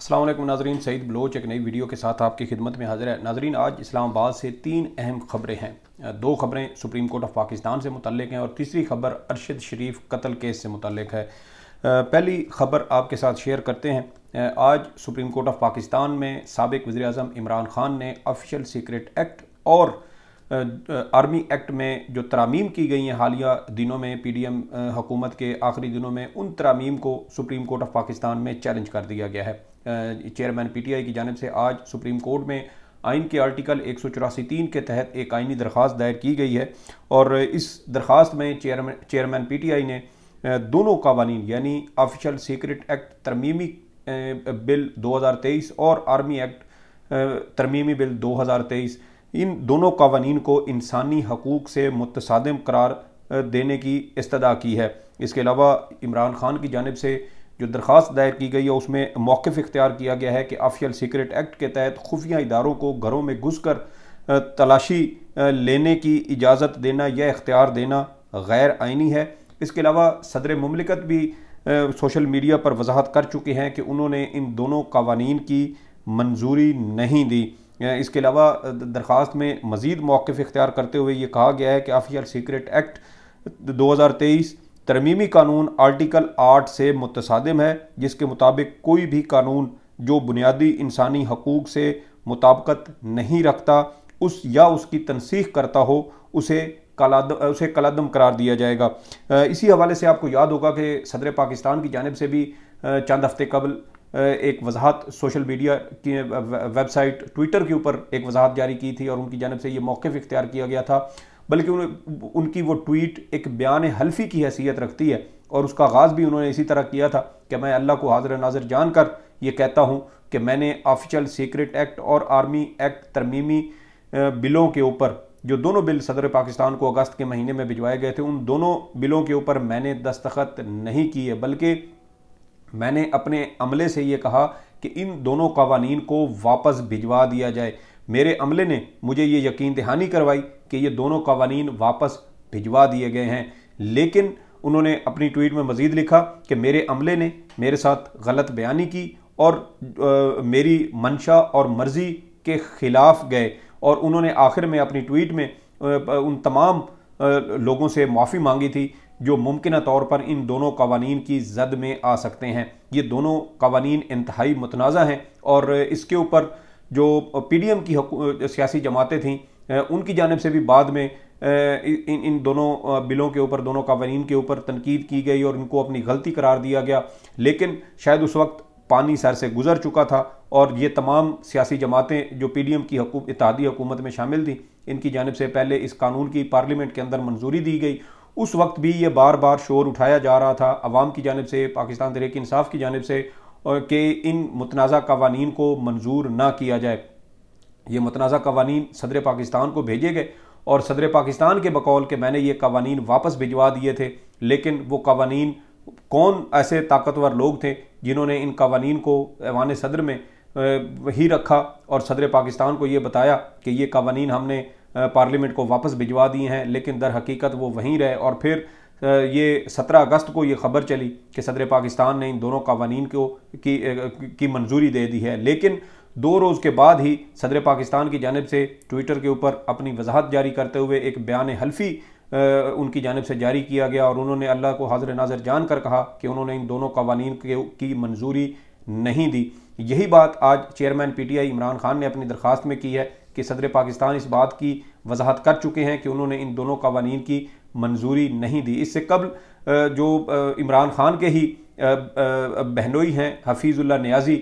असलम नाजरीन सईद बलोच एक नई वीडियो के साथ आपकी खिदमत में हाजिर है नाजरीन आज इस्लामाबाद से तीन अहम खबरें हैं दो खबरें सुप्रीम कोर्ट ऑफ पाकिस्तान से मुतलक हैं और तीसरी खबर अरशद शरीफ कत्ल केस से मुतलक है पहली खबर आपके साथ शेयर करते हैं आज सुप्रीम कोर्ट ऑफ पाकिस्तान में सबक वज़ी अजम इमरान खान ने ऑफिशल सीक्रेट एक्ट और आर्मी एक्ट में जो तरामीम की गई हैं हालिया दिनों में पी डी एम हुकूमत के आखिरी दिनों में उन तरामीम को सुप्रीम कोर्ट ऑफ पाकिस्तान में चैलेंज कर दिया गया है चेयरमैन पी टी आई की जानब से आज सुप्रीम कोर्ट में आइन के आर्टिकल एक सौ चौरासी तीन के तहत एक आइनी दरख्वास्त दायर की गई है और इस दरख्वास्त में chairman chairman P T I ने दोनों कवानीन यानी ऑफिशल सीक्रेट एक्ट तरमीमी बिल दो हज़ार तेईस और आर्मी एक्ट तरमीमी बिल दो हज़ार तेईस इन दोनों कवानीन को इंसानी हकूक़ से मुतसादम करार देने की इस्तः की है इसके अलावा इमरान खान की जानब से जो दरख्वास्त दायर की गई है उसमें मौक़ इख्तियार किया गया है कि अफियल सीक्रेट एक्ट के तहत खुफिया इदारों को घरों में घुस कर तलाशी लेने की इजाज़त देना या इख्तियार देना गैर आइनी है इसके अलावा सदर ममलिकत भी सोशल मीडिया पर वजाहत कर चुके हैं कि उन्होंने इन दोनों कवानीन की मंजूरी नहीं दी इसके अलावा दरख्वास्त में मज़ीद मौक़ इख्तियार करते हुए ये कहा गया है कि ऑफिशियल सीक्रेट एक्ट 2023 तरमीमी कानून आर्टिकल आठ से मुतसादम है जिसके मुताबिक कोई भी कानून जो बुनियादी इंसानी हकूक़ से मुताबकत नहीं रखता उस या उसकी तनसीख करता हो उसे कलाद उसे कलादम करार दिया जाएगा इसी हवाले से आपको याद होगा कि सदर पाकिस्तान की जानब से भी चंद हफ्ते कबल एक वजाहत सोशल मीडिया की वेबसाइट ट्विटर के ऊपर एक वजाहत जारी की थी और उनकी जानब से ये मौक़ इख्तियार किया गया था बल्कि उन, उनकी वो ट्वीट एक बयान हल्फी की हैसियत रखती है और उसका आगाज़ भी उन्होंने इसी तरह किया था कि मैं अल्लाह को हाजिर नाजिर जान कर ये कहता हूँ कि मैंने ऑफिशल सीक्रेट एक्ट और आर्मी एक्ट तरमीमी बिलों के ऊपर जो दोनों बिल सदर पाकिस्तान को अगस्त के महीने में भिजवाए गए थे उन दोनों बिलों के ऊपर मैंने दस्तखत नहीं किए बल्कि मैंने अपने अमले से ये कहा कि इन दोनों कवानी को वापस भिजवा दिया जाए मेरे अमले ने मुझे ये यकीन दहानी करवाई कि ये दोनों कवानीन वापस भिजवा दिए गए हैं लेकिन उन्होंने अपनी ट्वीट में मज़ीद लिखा कि मेरे अमले ने मेरे साथ गलत बयानी की और आ, मेरी मंशा और मर्ज़ी के ख़िलाफ़ गए और उन्होंने आखिर में अपनी ट्वीट में उन तमाम लोगों से माफ़ी मांगी थी जो मुमकिन तौर पर इन दोनों कवानीन की जद में आ सकते हैं ये दोनों कवानीन इंतहाई मतनाज़ा हैं और इसके ऊपर जो पी डी एम की सियासी जमातें थीं उनकी जानब से भी बाद में इन इन दोनों बिलों के ऊपर दोनों कवानीन के ऊपर तनकीद की गई और इनको अपनी गलती करार दिया गया लेकिन शायद उस वक्त पानी सर से गुजर चुका था और ये तमाम सियासी जमातें जो पी डी एम की इतिहादी हकूमत में शामिल थी इनकी जानब से पहले इस कानून की पार्लियामेंट के अंदर मंजूरी दी गई उस वक्त भी ये बार बार शोर उठाया जा रहा था अवाम की जानब से पाकिस्तान तरीक इंसाफ की जानब से कि इन मतनाज़ा कवानी को मंजूर ना किया जाए ये मतनाज़ा कवानी सदर पाकिस्तान को भेजे गए और सदर पाकिस्तान के बकौल के मैंने ये कवानीन वापस भिजवा दिए थे लेकिन वो कवानी कौन ऐसे ताकतवर लोग थे जिन्होंने इन कवानीन को ऐवान सदर में ही रखा और सदर पाकिस्तान को ये बताया कि ये कवानी हमने पार्लियामेंट को वापस भिजवा दिए हैं लेकिन दर हकीकत वो वहीं रहे और फिर ये 17 अगस्त को ये खबर चली कि सदर पाकिस्तान ने इन दोनों कवानीन को की की मंजूरी दे दी है लेकिन दो रोज़ के बाद ही सदर पाकिस्तान की जानब से ट्विटर के ऊपर अपनी वजाहत जारी करते हुए एक बयान हल्फी उनकी जानब से जारी किया गया और उन्होंने अल्लाह को हाजिर नाजर जान कर कहा कि उन्होंने इन दोनों कवानीन की मंजूरी नहीं दी यही बात आज चेयरमैन पीटीआई इमरान खान ने अपनी दरख्वास्त में की है कि सदर पाकिस्तान इस बात की वजाहत कर चुके हैं कि उन्होंने इन दोनों कवानीन की मंजूरी नहीं दी इससे कबल जो इमरान खान के ही बहनोई हैं हफीज़ुल्ला न्याजी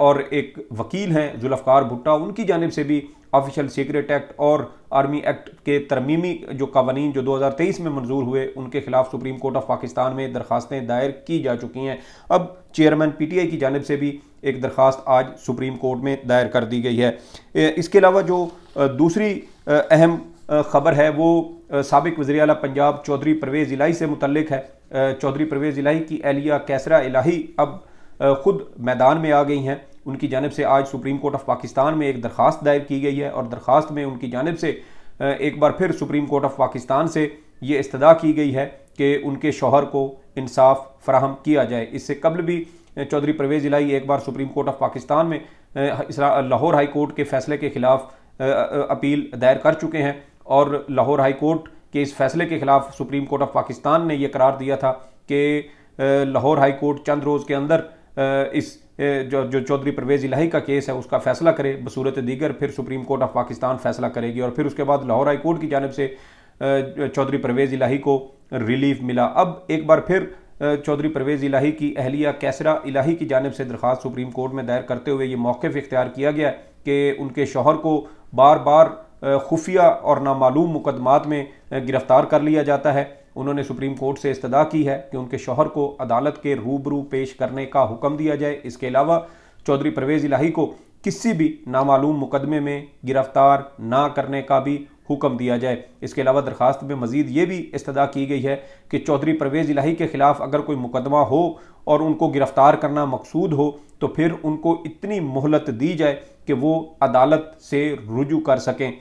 और एक वकील हैं जुल्फ़ार भुट्टा उनकी जानब से भी ऑफिशियल सीक्रेट एक्ट और आर्मी एक्ट के तरमीमी जो कवानीन जो 2023 में मंजूर हुए उनके खिलाफ सुप्रीम कोर्ट ऑफ पाकिस्तान में दरखास्तें दायर की जा चुकी हैं अब चेयरमैन पीटीआई की जानब से भी एक दरख्वास्त आज सुप्रीम कोर्ट में दायर कर दी गई है इसके अलावा जो दूसरी अहम खबर है वो सबक वजी अला पंजाब चौधरी परवेज़ इलाई से मुतलक है चौधरी परवेज़ इलाही की एहलिया कैसरा इलाही अब ख़ुद मैदान में आ गई हैं उनकी जानब से आज सुप्रीम कोर्ट ऑफ पाकिस्तान में एक दरख्वास्त दायर की गई है और दरख्वास्त में उनकी जानब से एक बार फिर सुप्रीम कोर्ट ऑफ पाकिस्तान से ये इस्तः की गई है कि उनके शोहर को इंसाफ फ्राहम किया जाए इससे कबल भी चौधरी परवेज़ इलाही एक बार सुप्रीम कोर्ट ऑफ पाकिस्तान में लाहौर हाई कोर्ट के फैसले के ख़िलाफ़ अपील दायर कर चुके हैं और लाहौर हाई कोर्ट कि इस फैसले के खिलाफ सुप्रीम कोर्ट ऑफ पाकिस्तान ने यह करार दिया था कि लाहौर हाई कोर्ट चंद रोज़ के अंदर इस जो जो चौधरी परवेज़ इलाही का केस है उसका फैसला करे बसूरत दीगर फिर सुप्रीम कोर्ट ऑफ पाकिस्तान फैसला करेगी और फिर उसके बाद लाहौर हाई कोर्ट की जानब से चौधरी परवेज़ इलाही को रिलीफ मिला अब एक बार फिर चौधरी परवेज़ इलाही की अहलिया कैसरा इलाही की जानब से दरख्वास्त सुप्रीम कोर्ट में दायर करते हुए ये मौक़ इख्तियार किया गया कि उनके शोहर को बार बार खुफिया और नामालूम मुकदमात में गिरफ्तार कर लिया जाता है उन्होंने सुप्रीम कोर्ट से इस्तदा की है कि उनके शोहर को अदालत के रूबरू पेश करने का हुक्म दिया जाए इसके अलावा चौधरी परवेज़ इलाही को किसी भी नामालूम मुकदमे में गिरफ्तार ना करने का भी हुक्म दिया जाए इसके अलावा दरख्वास्त में मजीद ये भी इस्तः की गई है कि चौधरी परवेज़ इलाही के ख़िलाफ़ अगर कोई मुकदमा हो और उनको गिरफ़्तार करना मकसूद हो तो फिर उनको इतनी मोहलत दी जाए कि वो अदालत से रुजू कर सकें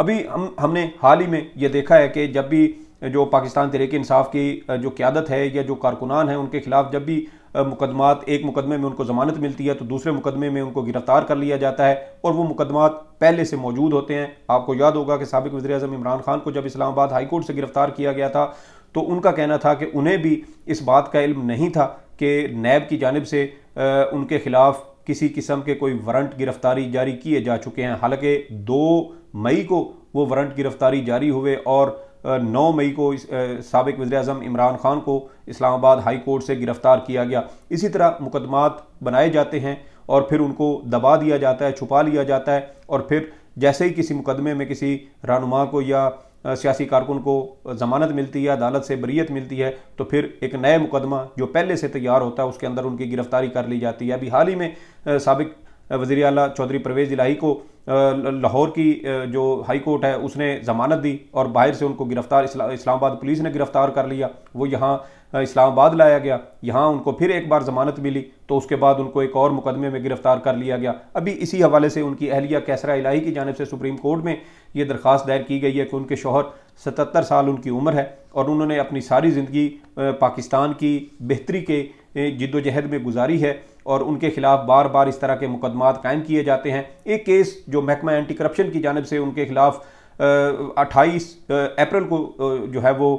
अभी हम हमने हाल ही में ये देखा है कि जब भी जो पाकिस्तान तरीके इंसाफ की जो क्यादत है या जो कारकुनान है उनके खिलाफ जब भी मुकदमात एक मुकदमे में उनको ज़मानत मिलती है तो दूसरे मुकदमे में उनको गिरफ्तार कर लिया जाता है और वो मुकदमात पहले से मौजूद होते हैं आपको याद होगा कि सबक वजी अजम इमरान खान को जब इस्लामाबाद हाईकोर्ट से गिरफ्तार किया गया था तो उनका कहना था कि उन्हें भी इस बात का इल्म नहीं था कि नैब की जानब से उनके खिलाफ किसी किस्म के कोई वारंट गिरफ्तारी जारी किए जा चुके हैं हालांकि दो मई को वो वारंट गिरफ्तारी जारी हुए और नौ मई को सबक वजी अजम इमरान खान को इस्लामाबाद हाई कोर्ट से गिरफ्तार किया गया इसी तरह मुकदमात बनाए जाते हैं और फिर उनको दबा दिया जाता है छुपा लिया जाता है और फिर जैसे ही किसी मुकदमे में किसी रहनुमा को या सियासी कारकुन को ज़मानत मिलती है अदालत से बरीत मिलती है तो फिर एक नए मुकदमा जो पहले से तैयार होता है उसके अंदर उनकी गिरफ्तारी कर ली जाती है अभी हाल ही में सबक वजीर अला चौधरी परवेज इलाही को लाहौर की जो हाई कोर्ट है उसने ज़मानत दी और बाहर से उनको गिरफ्तार इस्लामाबाद पुलिस ने गिरफ्तार कर लिया वो यहाँ इस्लामाबाद लाया गया यहाँ उनको फिर एक बार ज़मानत मिली तो उसके बाद उनको एक और मुकदमे में गिरफ्तार कर लिया गया अभी इसी हवाले से उनकी अहलिया कैसरा इलाही की जानब से सुप्रीम कोर्ट में ये दरख्वास्त दायर की गई है कि उनके शोहर सतर साल उनकी उम्र है और उन्होंने अपनी सारी ज़िंदगी पाकिस्तान की बेहतरी के जद्दोजहद में गुजारी है और उनके खिलाफ बार बार इस तरह के मुकदमात कायम किए जाते हैं एक केस जो महकमा एंटी करप्शन की जानब से उनके खिलाफ अट्ठाईस अप्रैल को जो है वो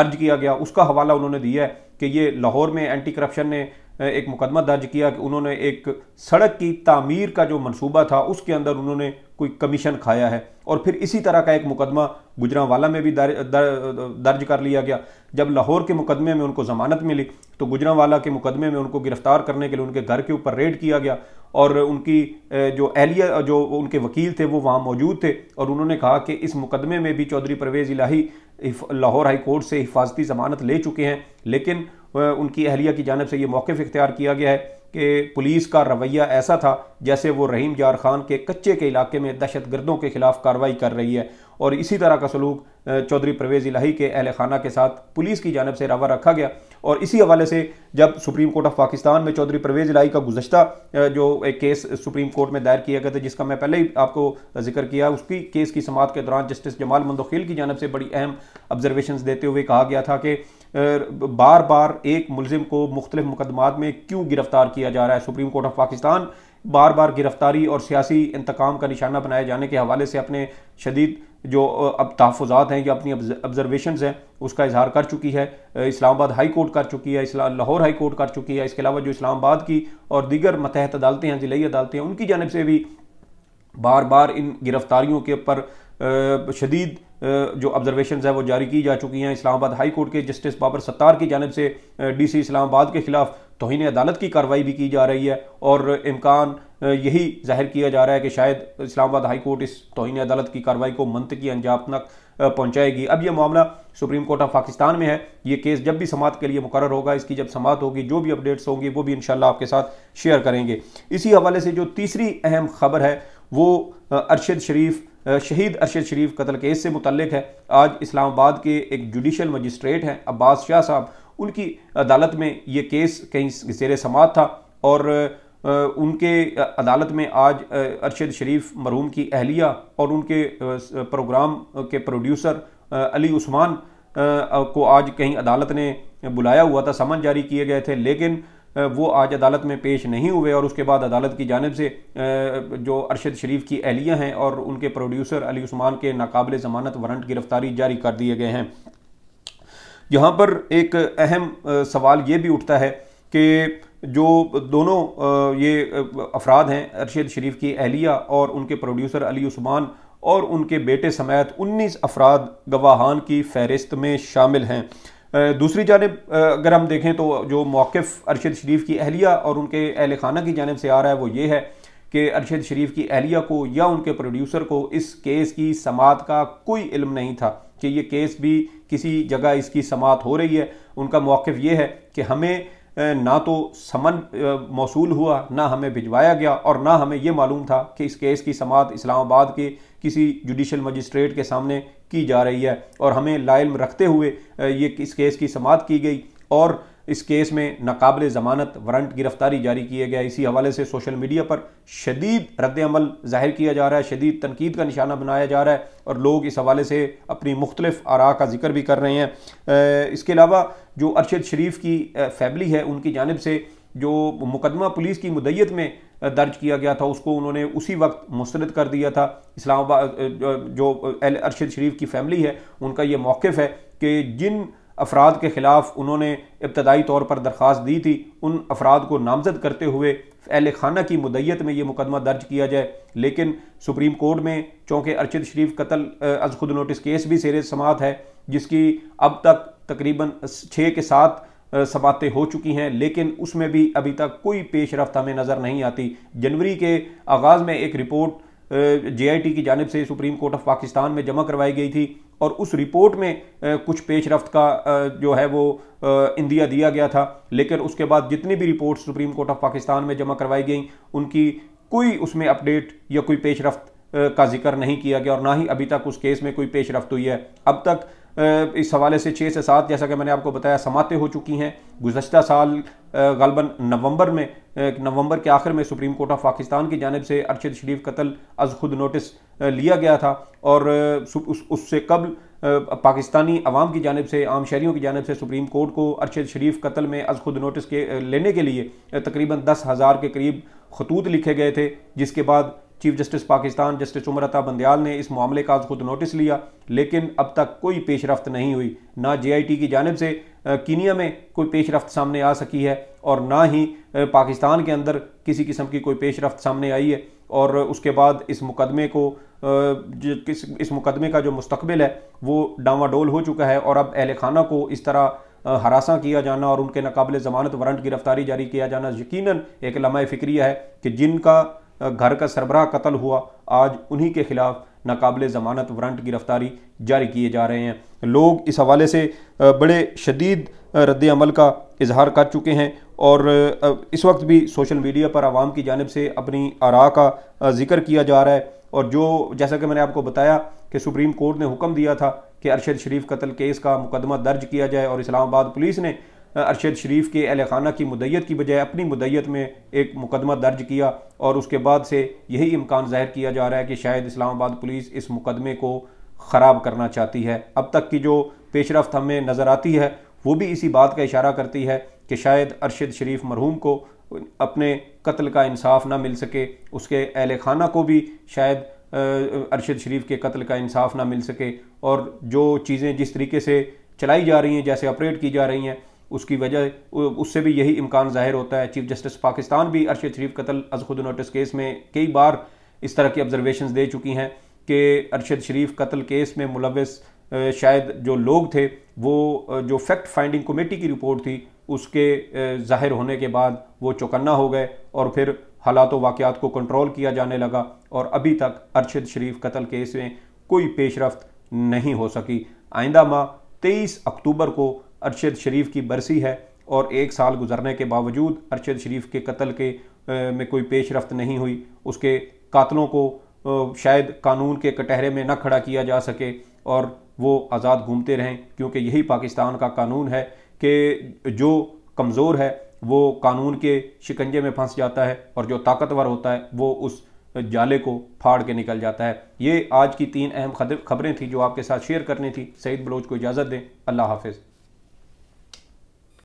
दर्ज किया गया उसका हवाला उन्होंने दिया है कि ये लाहौर में एंटी करप्शन ने एक मुकदमा दर्ज किया कि उन्होंने एक सड़क की तामीर का जो मनसूबा था उसके अंदर उन्होंने कोई कमीशन खाया है और फिर इसी तरह का एक मुकदमा गुजरावाला में भी दर, दर, दर्ज कर लिया गया जब लाहौर के मुकदमे में उनको ज़मानत मिली तो गुजरावाला के मुकदमे में उनको गिरफ्तार करने के लिए उनके घर के ऊपर रेड किया गया और उनकी जो एहलिया जो उनके वकील थे वो वहाँ मौजूद थे और उन्होंने कहा कि इस मुकदमे में भी चौधरी परवेज़ इलाही लाहौर हाई कोर्ट से हिफाजती ज़मानत ले चुके हैं लेकिन उनकी अहलिया की जानब से ये मौक़ इख्तियार किया गया है कि पुलिस का रवैया ऐसा था जैसे वो रहीम जार खान के कच्चे के इलाके में दहशत गर्दों के खिलाफ कार्रवाई कर रही है और इसी तरह का सलूक चौधरी परवेज़ इलाही के अहल खाना के साथ पुलिस की जानब से रवा रखा गया और इसी हवाले से जब सुप्रीम कोर्ट ऑफ पाकिस्तान में चौधरी परवेज़ इलाही का गुजशत जो एक केस सुप्रीम कोर्ट में दायर किया गया था जिसका मैं पहले ही आपको जिक्र किया उसकी केस की समात के दौरान जस्टिस जमाल मंदोखील की जानब से बड़ी अहम ऑब्जर्वेशन देते हुए कहा गया था कि बार बार एक मुलजिम को मुख्तलि मुकदमात में क्यों गिरफ्तार किया जा रहा है सुप्रीम कोर्ट ऑफ पाकिस्तान बार बार गिरफ्तारी और सियासी इंतकाम का निशाना बनाए जाने के हवाले से अपने शदीद जो अब तहफ़ात हैं या अपनी ऑब्जर्वेशन हैं उसका इजहार कर चुकी है इस्लामाबाद हाई कोर्ट कर चुकी है इस्ला लाहौर हाई कोर्ट कर चुकी है इसके अलावा जो इस्लामाबाद की और दीगर मतहत अदालतें हैं ज़िली अदालतें हैं उनकी जानब से भी बार बार इन गिरफ्तारियों के ऊपर शदीद जो ऑब्जर्वेशन है वो जारी की जा चुकी हैं इस्लामाबाद हाई कोर्ट के जस्टिस बाबर सत्तार की जानब से डी सी इस्लामाबाद के खिलाफ तोहन अदालत की कार्रवाई भी की जा रही है और इम्कान यही जाहिर किया जा रहा है कि शायद इस्लामाबाद हाई कोर्ट इस तोहन अदालत की कार्रवाई को मंत की अंजाम तक पहुँचाएगी अब यह मामला सुप्रीम कोर्ट ऑफ पाकिस्तान में है ये केस जब भी समात के लिए मुकर होगा इसकी जब समात होगी जो भी अपडेट्स होंगी वो भी इन आपके साथ शेयर करेंगे इसी हवाले से जो तीसरी अहम खबर है वो अरशद शरीफ शहीद अरशद शरीफ कत्ल केस से मुतलक है आज इस्लामाबाद के एक जुडिशल मजिस्ट्रेट हैं अब्बास शाह साहब उनकी अदालत में ये केस कहीं जेर समात था और उनके अदालत में आज अरशद शरीफ मरहूम की अहलिया और उनके प्रोग्राम के प्रोड्यूसर अली उस्मान को आज कहीं अदालत ने बुलाया हुआ था समन जारी किए गए थे लेकिन वो आज अदालत में पेश नहीं हुए और उसके बाद अदालत की जानब से जो अरशद शरीफ की अहलिया हैं और उनके प्रोड्यूसर अली उस्मान के नाकबले ज़मानत वारंट गिरफ्तारी जारी कर दिए गए हैं यहाँ पर एक अहम सवाल ये भी उठता है कि जो दोनों ये अफराद हैं अरशद शरीफ की अहलिया और उनके प्रोड्यूसर अली उस्मान और उनके बेटे समेत 19 अफराद गवाहान की फहरिस्त में शामिल हैं दूसरी जानब अगर हम देखें तो जो मौक़ अरशद शरीफ की अहलिया और उनके अहल खाना की जानब से आ रहा है वो ये है कि अरशद शरीफ की अहलिया को या उनके प्रोड्यूसर को इस केस की समात का कोई इल्म नहीं था कि ये केस भी किसी जगह इसकी समात हो रही है उनका मौक़ ये है कि हमें ना तो समन मौसू हुआ ना हमें भिजवाया गया और ना हमें ये मालूम था कि इस केस की समात इस्लामाबाद के किसी जुडिशल मजिस्ट्रेट के सामने की जा रही है और हमें लाइल रखते हुए ये इस केस की समात की गई और इस केस में नाकबिल ज़मानत वारंट गिरफ्तारी जारी किया गया इसी हवाले से सोशल मीडिया पर शदीद रद्दमल जाहिर किया जा रहा है शदीद तनकीद का निशाना बनाया जा रहा है और लोग इस हवाले से अपनी मुख्तलिफ आरा का जिक्र भी कर रहे हैं इसके अलावा जो अरशद शरीफ की फैमिली है उनकी जानब से जो मुकदमा पुलिस की मुदैत में दर्ज किया गया था उसको उन्होंने उसी वक्त मुस्रद कर दिया था इस्लामाबाद जो अरशद शरीफ की फैमिली है उनका ये मौक़ है कि जिन अफराद के ख़िलाफ़ उन्होंने इब्तदाई तौर पर दरख्वास्त दी थी उन अफराद को नामजद करते हुए अहल खाना की मुदैत में ये मुकदमा दर्ज किया जाए लेकिन सुप्रीम कोर्ट में चूँकि अर्चित शरीफ कत्ल अज खुद नोटिस केस भी सर समात है जिसकी अब तक तकरीबन छः के साथ सबातें हो चुकी हैं लेकिन उसमें भी अभी तक कोई पेश रफ्त हमें नज़र नहीं आती जनवरी के आगाज़ में एक रिपोर्ट जे आई टी की जानब से सुप्रीम कोर्ट ऑफ पाकिस्तान में जमा करवाई गई थी और उस रिपोर्ट में कुछ पेश रफ्त का जो है वो इंदिया दिया गया था लेकिन उसके बाद जितनी भी report Supreme Court of Pakistan में जमा करवाई गई उनकी कोई उसमें अपडेट या कोई पेश रफ्त का जिक्र नहीं किया गया और ना ही अभी तक उस केस में कोई पेश रफ्त हुई है अब तक इस हवाले से छः से सात जैसा कि मैंने आपको बताया समातें हो चुकी हैं गुजशत साल गलबा नवंबर में नवंबर के आखिर में सुप्रीम कोर्ट ऑफ पाकिस्तान की जानब से अरशद शरीफ कत्ल अज खुद नोटिस लिया गया था और उससे कबल पाकिस्तानी आवाम की जानब से आम शहरीों की जानब से सुप्रीम कोर्ट को अरशद शरीफ कत्ल में अज खुद नोटिस के लेने के लिए तकरीबन दस हज़ार के करीब खतूत लिखे गए थे जिसके बाद chief justice Pakistan justice Umar Ata Bandial ने इस मामले का खुद नोटिस लिया लेकिन अब तक कोई पेशरफ्त नहीं हुई ना जेआईटी की जानब से कीनिया में कोई पेशरफ्त सामने आ सकी है और ना ही पाकिस्तान के अंदर किसी किस्म की कोई पेशरफ्त सामने आई है और उसके बाद इस मुकदमे को किस इस मुकदमे का जो मुस्तबिल है वो डावाडोल हो चुका है और अब अहल खाना को इस तरह हरासा किया जाना और उनके नाकबले ज़मानत वारंट गिरफ्तारी जारी किया जाना यकीन एक लम्हा फ़िक्रिया है कि जिनका घर का सरबराह कत्ल हुआ आज उन्हीं के खिलाफ नाकबले ज़मानत वारंट गिरफ्तारी जारी किए जा रहे हैं लोग इस हवाले से बड़े शदीद रद्द अमल का इजहार कर चुके हैं और इस वक्त भी सोशल मीडिया पर आवाम की जानब से अपनी आरा का जिक्र किया जा रहा है और जो जैसा कि मैंने आपको बताया कि सुप्रीम कोर्ट ने हुक्म दिया था कि अरशद शरीफ कत्ल केस का मुकदमा दर्ज किया जाए और इस्लामाबाद पुलिस ने अरशद शरीफ के अहल खाना की मुदैत की बजाय अपनी मुदयत में एक मुकदमा दर्ज किया और उसके बाद से यही इम्कान ज़ाहिर किया जा रहा है कि शायद इस्लामाबाद पुलिस इस मुकदमे को ख़राब करना चाहती है अब तक की जो पेशरफ हमें नज़र आती है वो भी इसी बात का इशारा करती है कि शायद अरशद शरीफ मरहूम को अपने कत्ल का इंसाफ ना मिल सके उसके अहल खाना को भी शायद अरशद शरीफ के कत्ल का इंसाफ ना मिल सके और जो चीज़ें जिस तरीके से चलाई जा रही हैं जैसे ऑपरेट की जा रही हैं उसकी वजह उससे भी यही इम्कान ज़ाहिर होता है चीफ जस्टिस पाकिस्तान भी अरशद शरीफ कतल अज खुद नोटिस केस में कई बार इस तरह की ऑब्जर्वेशन दे चुकी हैं कि अरशद शरीफ कत्ल केस में मुलविस शायद जो लोग थे वो जो फैक्ट फाइंडिंग कमेटी की रिपोर्ट थी उसके ज़ाहिर होने के बाद वो चौकन्ना हो गए और फिर हालात वाक़ात को कंट्रोल किया जाने लगा और अभी तक अरशद शरीफ कत्ल केस में कोई पेशरफ नहीं हो सकी आइंदा माह तेईस अक्टूबर को अरशद शरीफ की बरसी है और एक साल गुजरने के बावजूद अरशद शरीफ के कत्ल के में कोई पेश रफ्त नहीं हुई उसके कातलों को शायद कानून के कटहरे में न खड़ा किया जा सके और वो आज़ाद घूमते रहें क्योंकि यही पाकिस्तान का कानून है कि जो कमज़ोर है वो कानून के शिकंजे में फंस जाता है और जो ताकतवर होता है वो उस जाले को फाड़ के निकल जाता है ये आज की तीन अहम खबरें थी जो आपके साथ शेयर करनी थी सईद बलोच को इजाज़त दें अल्लाह हाफिज़